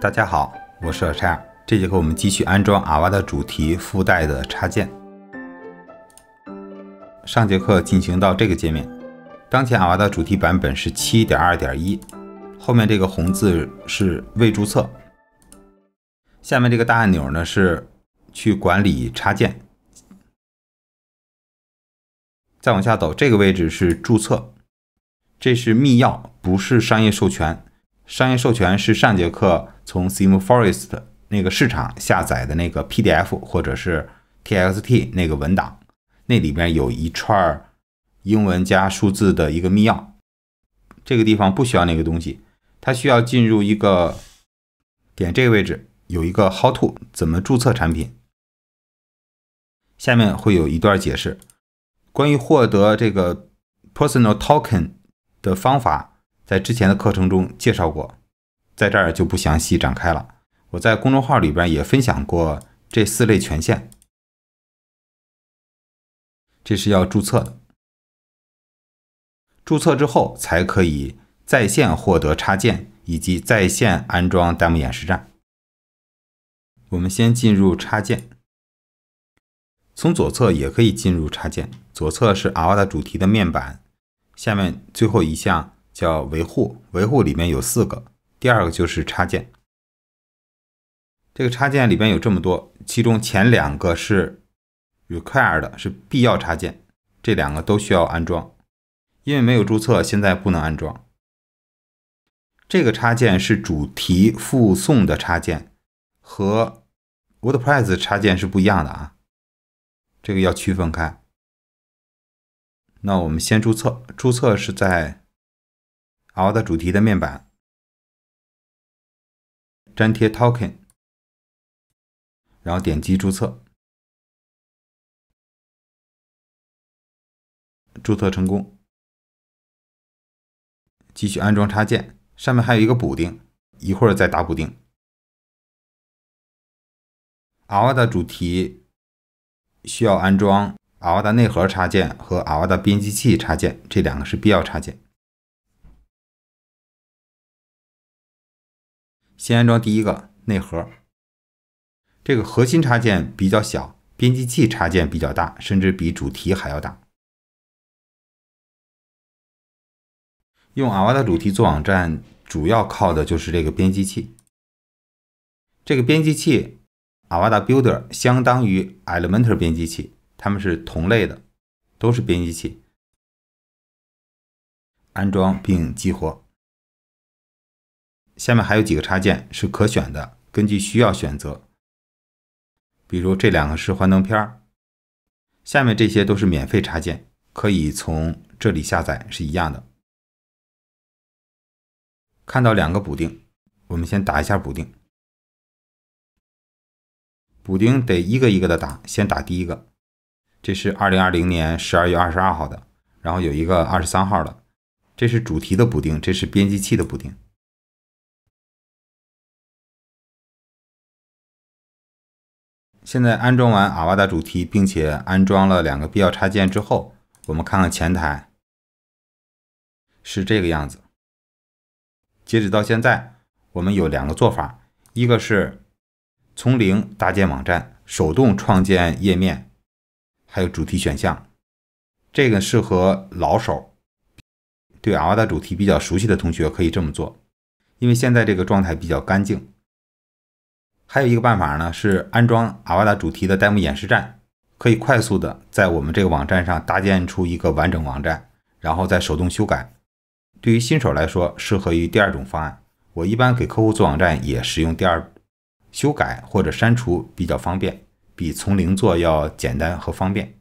大家好，我是小差。这节课我们继续安装阿瓦的主题附带的插件。上节课进行到这个界面，当前阿瓦的主题版本是七点二点一，后面这个红字是未注册。下面这个大按钮呢是去管理插件。再往下走，这个位置是注册，这是密钥，不是商业授权。商业授权是上节课从 SimForest 那个市场下载的那个 PDF 或者是 TXT 那个文档，那里边有一串儿英文加数字的一个密钥。这个地方不需要那个东西，它需要进入一个点，这个位置有一个 How to 怎么注册产品，下面会有一段解释关于获得这个 Personal Token 的方法。在之前的课程中介绍过，在这儿就不详细展开了。我在公众号里边也分享过这四类权限，这是要注册的。注册之后才可以在线获得插件以及在线安装 demo 演示站。我们先进入插件，从左侧也可以进入插件。左侧是阿瓦的主题的面板，下面最后一项。叫维护，维护里面有四个，第二个就是插件，这个插件里边有这么多，其中前两个是 required 是必要插件，这两个都需要安装，因为没有注册，现在不能安装。这个插件是主题附送的插件，和 WordPress 插件是不一样的啊，这个要区分开。那我们先注册，注册是在。a 的 r 主题的面板，粘贴 token，然后点击注册，注册成功。继续安装插件，上面还有一个补丁，一会儿再打补丁。a u r 主题需要安装 a u r 的内核插件和 a u r 的编辑器插件，这两个是必要插件。先安装第一个内核，这个核心插件比较小，编辑器插件比较大，甚至比主题还要大。用阿瓦达主题做网站，主要靠的就是这个编辑器。这个编辑器，阿瓦达 Builder 相当于 Elementor 编辑器，它们是同类的，都是编辑器。安装并激活。下面还有几个插件是可选的，根据需要选择。比如这两个是幻灯片儿，下面这些都是免费插件，可以从这里下载，是一样的。看到两个补丁，我们先打一下补丁。补丁得一个一个的打，先打第一个，这是二零二零年十二月二十二号的，然后有一个二十三号的，这是主题的补丁，这是编辑器的补丁。现在安装完阿瓦达主题，并且安装了两个必要插件之后，我们看看前台是这个样子。截止到现在，我们有两个做法：一个是从零搭建网站，手动创建页面，还有主题选项。这个适合老手，对阿瓦达主题比较熟悉的同学可以这么做，因为现在这个状态比较干净。还有一个办法呢，是安装阿瓦达主题的 demo 演示站，可以快速的在我们这个网站上搭建出一个完整网站，然后再手动修改。对于新手来说，适合于第二种方案。我一般给客户做网站也使用第二，修改或者删除比较方便，比从零做要简单和方便。